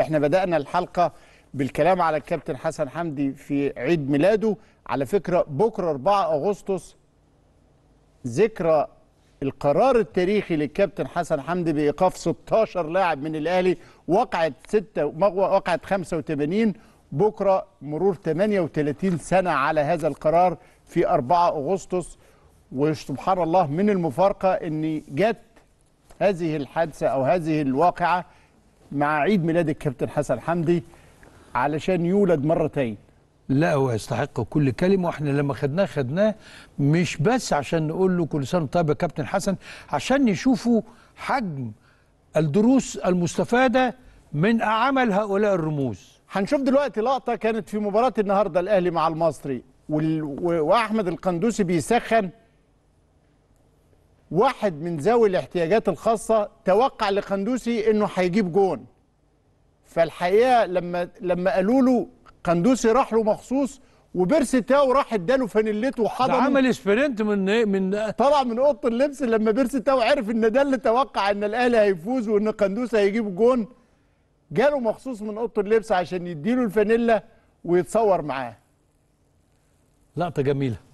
احنا بدأنا الحلقة بالكلام على الكابتن حسن حمدي في عيد ميلاده على فكرة بكرة 4 أغسطس ذكرى القرار التاريخي للكابتن حسن حمدي بإيقاف 16 لاعب من الأهلي وقعت 6 وقعت 85 بكرة مرور 38 سنة على هذا القرار في 4 أغسطس وسبحان الله من المفارقة أن جت هذه الحادثة أو هذه الواقعة مع عيد ميلاد الكابتن حسن حمدي علشان يولد مرتين لا هو يستحق كل كلمة واحنا لما خدناه خدناه مش بس عشان نقول له كل سنة طيب يا كابتن حسن عشان نشوفوا حجم الدروس المستفادة من عمل هؤلاء الرموز هنشوف دلوقتي لقطة كانت في مباراة النهاردة الأهلي مع المصري وأحمد القندوسي بيسخن واحد من ذوي الاحتياجات الخاصه توقع لقندوسي انه هيجيب جون فالحقيقه لما لما قالوا له قندوسي راح له مخصوص وبيرسي تاو راح اداله فانيلته وحضنه عمل سبرنت من ايه من طلع من اوضه اللبس لما بيرسي تاو عرف ان ده اللي توقع ان الاهلي هيفوز وان قندوسي هيجيب جون جاله مخصوص من اوضه اللبس عشان يديله الفانيلا ويتصور معاه لقطه جميله